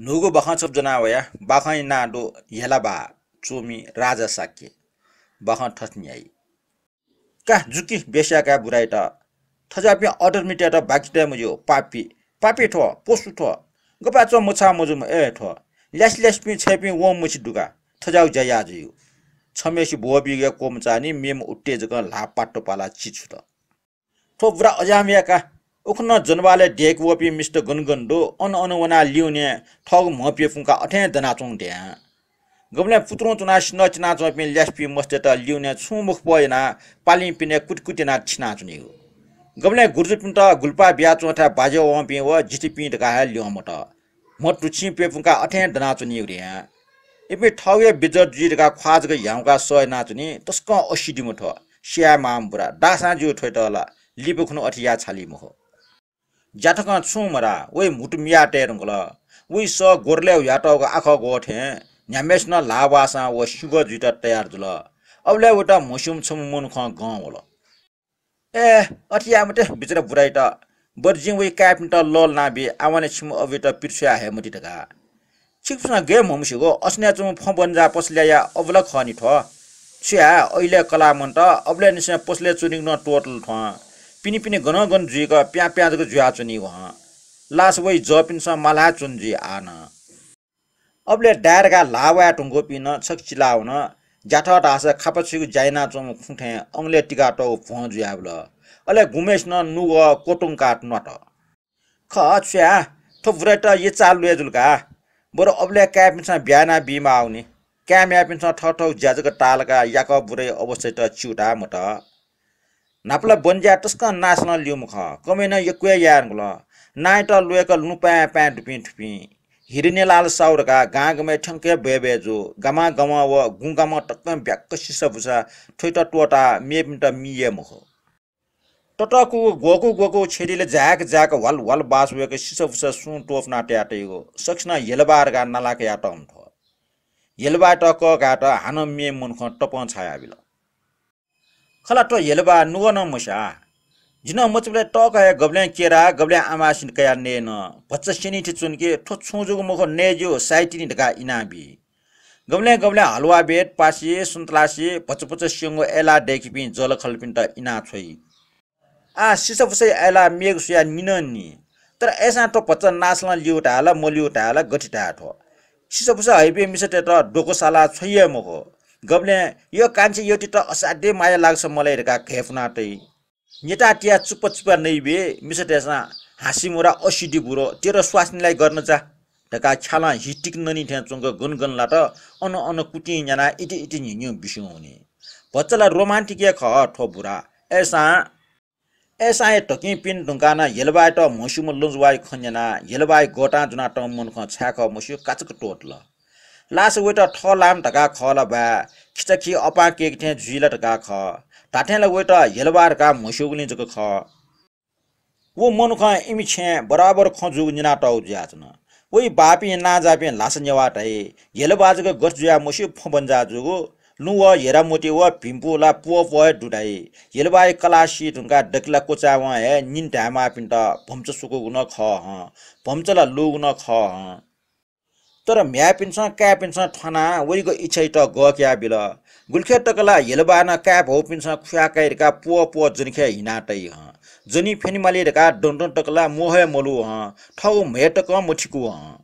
누구 바카 접전하와야 बाखै नाडो हेलाबा चोमी राजा साक्य बह ठस्न्याई का जुकी बेस्याका बुराइ थजापि अर्डर मिटिया त बाँकी टाइम यो पापी पापी ठो पोसु ठो गपा चो मुछा मुजुम ए ठो ल्यास ल्यासपि छेपि वो मुछि डुगा थजाउ जया जयु छमेसी भो बिगे कोम चानी मेम उट्टे जग ला पाला छिछु त थो अजामियाका उख्न जनवाले ढेक वपी मिष्ट गनगन्डो अन अनुवना लिउने ठग मपे फुङ्का अठे दनाचोङ ढ्या गबले पुत्रो चुना सिन चिना चपि ल्यासपी मस्ते त लिउने छुमुख पयना पालिङ पिने कुटकुटेना छिना चुने हो गब्ले गुर्जु त गुल्पा बिया चोठा बाजे वपि व जिटी पिन्ट गाहा मट म टुछि पे फुङ्का अठे रे ढ्या इपि ठगे बिजर जिरका ख्वाजको ह्याउका सय नाचुनि तस्क असिडी मुठ सिया माम बुरा डासा ज्यू ठोइटला लिपु खुनु अठिया छाली मुख छु छुमरा ओइ मुटुमिया टेरुङ्गल उइ स गोर्ल्याउ याटग आखा गोठे न्यामेस्न लावासा ओ सुग जुट तयार जुल औल्या उटा मुसुम छुम मुन ख गाउँ होल ए अटिया मुटे बिचरा बुराइ त बर्जिङ उइ काप्न लल नाबे आवाने छिम अबे त पिर्स्या हे मुटी टका छिक्सुना गे ममुसिगो अस्न्या चुम फ बन्जा पस्ल्या अबल खनि ठ छ्या अहिले कला मन त अबले निस्या पसले चुनिङ न टोटल ठ पिनी पिनी गन गन जुइक प्या प्याजको जुवा चुनि व लास वै ज पिन्छ मला चुन आन अबले डायरका लावा टुङ्गो पिन छक चिलाउन जाठ ढास खापछुको जाइना चुङ खुठे अङ्ले टिका फुँ जुयाब्ल अले घुमेस न नु कोटुङ काट नट ख छुया थुप्रै त ये चालु जुल्का बरु अबले क्या पिन्छ बिहान बिमा आउने क्या म्या पिन्छ ठक ठक ज्याजको टालका याक बुरै अवश्य त चिउटा मोट नापला बन्ज्या टस्क नासन लिउ मुख कमेन यक्वे यार गुल नाइट लुएक लुपा प्या डुपी ठुपी हिरिनेलाल साउरका गाँगमे ठ्याङ्के बेबेजो गमा गम व गुङ्गामा टक्क भ्याक्क सिस भुसा ठुइट टोटा मेपिन्ट मिए मुख टटकु गोकु गोकु छेडीले झ्याक झ्याक वाल वल बास उएको सिसो फुसा सुन टोप नाट्याटेको सक्सन हेलबारगा नलाक याटम हुन्थ्यो हेलबाट क गाट हान मे मुनख टप छाया बिल खला टो हेलबा नुग न मुसा झिन मचबले ट कया गब्ले केरा गब्ले आमा सिन कया ने न भच्च सिनी चुनके ठो छुजुग मुख ने ज्यो साइटिनी ढका इनाबी गब्ले गब्ले हलुवा बेट पासी सुन्तलासी पचपच सिङ्गो एला पिन जल खलपिन त इना छोइ आ सिसफुसै एला मेघ सुया निन नि तर एसा त पच्च नासल लिउटा हाल म लिउटा हाल गठिटा ठो सिसफुसा हैबे मिसटे त डोकोसाला छोइए मुख गब्ले यो कान्छे यो त असाध्यै माया लाग्छ मलाई हेरेका खेफनाटै टिया चुप्प चुप्प नै बे हाँसी मुरा असिडी बुरो तेरो स्वास्नीलाई गर्न जा ढका छ्याला हिटिक ननि ठ्या चुङ गुनगुन लाट अन अन कुटी जना इटी इटी हिँड्यो बिस्यौँ हुने बच्चाला रोमान्टिक ख ठो बुरा एसा एसा ए टकी पिन ढुङ्गाना हेलबाय त मसुम लुजवाई खन्जना हेलबाई गोटा जुना ट मुन ख छ्याख मस्यो काचको टोट ल लास वेट ठ लाम टका ख ल बा खिचखि अपा के ठे झुइल टका ख टाठे ल वेट हेलवार का मुसुगनि जक ख वो मन ख इमि छे बराबर ख जुग निना टाउ ज्याचन बापी ना जापी लास नेवा टाइ हेलबाज ग गस जुया मुसु फ बन्जा जुगो नु व हेरा मोटी व भिम्पु ला पो प डुडाई हेलबाई कला सी ढुङ्गा डकला कोचा व हे निन ढामा पिन्ट भम्च सुकु न ख ह भम्च लुग न ख ह तर क्या पिन्छ ठना वरिको इच्छै त गक्या बिल गुल्खे तकला हेलबान क्याप हो पिन्स खुवाकाइरका पो पो जुनखे हिनाटै ह जुनी फेनि मालिरका टकला मोह मोलु ह ठौ मेटक मुठिकु ह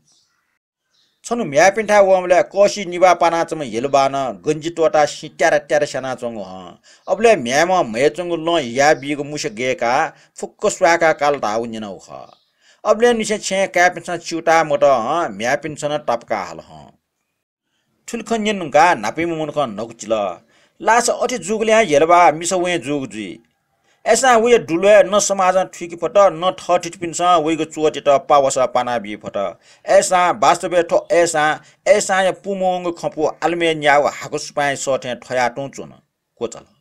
छनु म्यापिन्ठा वमले कसी निभा पानाचम हेलबान गन्जी टोटा सिट्यार ट्यार सेनाचङ ह अबले म्याम मयचङ ल या बिग मुस गेका फुक्क स्वाका काल धाउ निनौ ख अबले ले निसे छे कैपिनसन च्यूटा मोट हँ म्यापिनसन टपका हाल हँ ठुलखन गा नापी मुमुनखन नगुचिल लास अति जुगले हेलबा मिस वे जुग जुई एसा वे डुलुए न समाज ठुकी फट न ठ ठिटपिन्छ उहीको चुवटेट पावस पाना बि फट एसा वास्तव्य ठो एसा एसा पुमोङ खपु आलमे न्याउ हाको सुपाय सठे ठया को कोचल